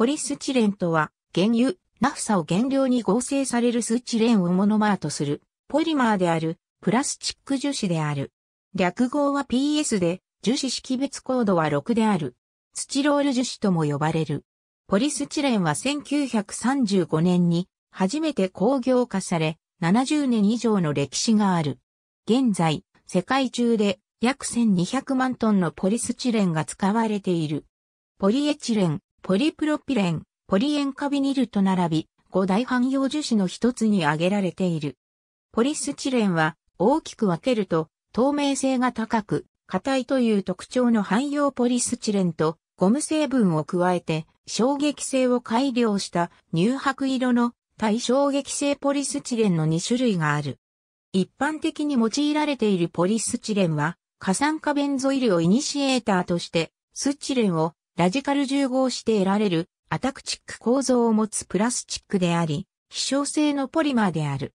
ポリスチレンとは、原油、ナフサを原料に合成されるスチレンをモノマーとする、ポリマーである、プラスチック樹脂である。略号は PS で、樹脂識別コードは6である。スチロール樹脂とも呼ばれる。ポリスチレンは1935年に初めて工業化され、70年以上の歴史がある。現在、世界中で約1200万トンのポリスチレンが使われている。ポリエチレン、ポリプロピレン、ポリエンカビニルと並び、五大汎用樹脂の一つに挙げられている。ポリスチレンは大きく分けると透明性が高く、硬いという特徴の汎用ポリスチレンとゴム成分を加えて衝撃性を改良した乳白色の対衝撃性ポリスチレンの2種類がある。一般的に用いられているポリスチレンは過酸化ベンゾイルをイニシエーターとしてスチレンをラジカル重合して得られるアタクチック構造を持つプラスチックであり、希少性のポリマーである。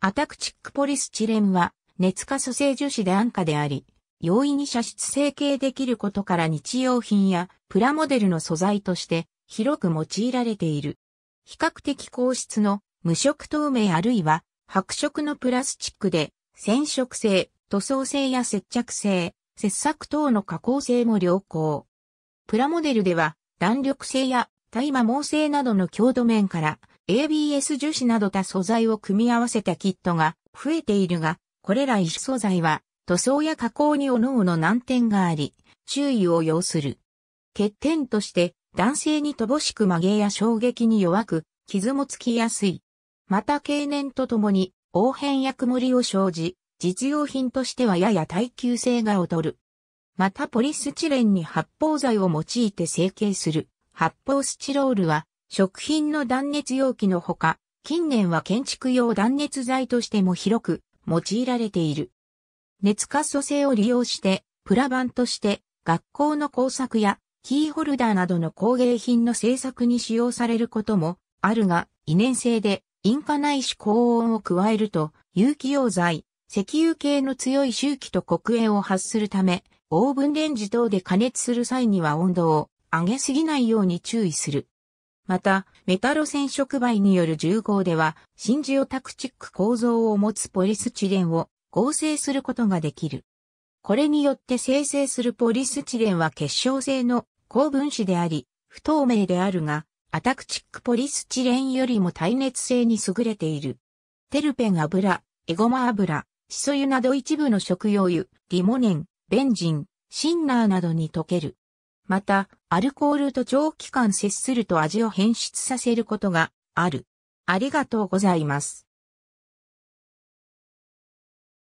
アタクチックポリスチレンは熱化塑性樹脂で安価であり、容易に射出成形できることから日用品やプラモデルの素材として広く用いられている。比較的硬質の無色透明あるいは白色のプラスチックで染色性、塗装性や接着性、切削等の加工性も良好。プラモデルでは弾力性や耐摩耗性などの強度面から ABS 樹脂など多素材を組み合わせたキットが増えているが、これら一素材は塗装や加工におのおの難点があり、注意を要する。欠点として男性に乏しく曲げや衝撃に弱く、傷もつきやすい。また経年とともに、応変や曇りを生じ、実用品としてはやや耐久性が劣る。またポリスチレンに発泡剤を用いて成形する発泡スチロールは食品の断熱容器のほか、近年は建築用断熱材としても広く用いられている。熱可塑性を利用してプラ板として学校の工作やキーホルダーなどの工芸品の製作に使用されることもあるが、異年性でンカないし高温を加えると有機溶剤、石油系の強い周期と黒煙を発するため、オーブンレンジ等で加熱する際には温度を上げすぎないように注意する。また、メタロ染色媒による重合では、シンジオタクチック構造を持つポリスチレンを合成することができる。これによって生成するポリスチレンは結晶性の高分子であり、不透明であるが、アタクチックポリスチレンよりも耐熱性に優れている。テルペン油、エゴマ油、シソ油など一部の食用油、リモネン、ベンジン、シンナーなどに溶ける。また、アルコールと長期間接すると味を変質させることがある。ありがとうございます。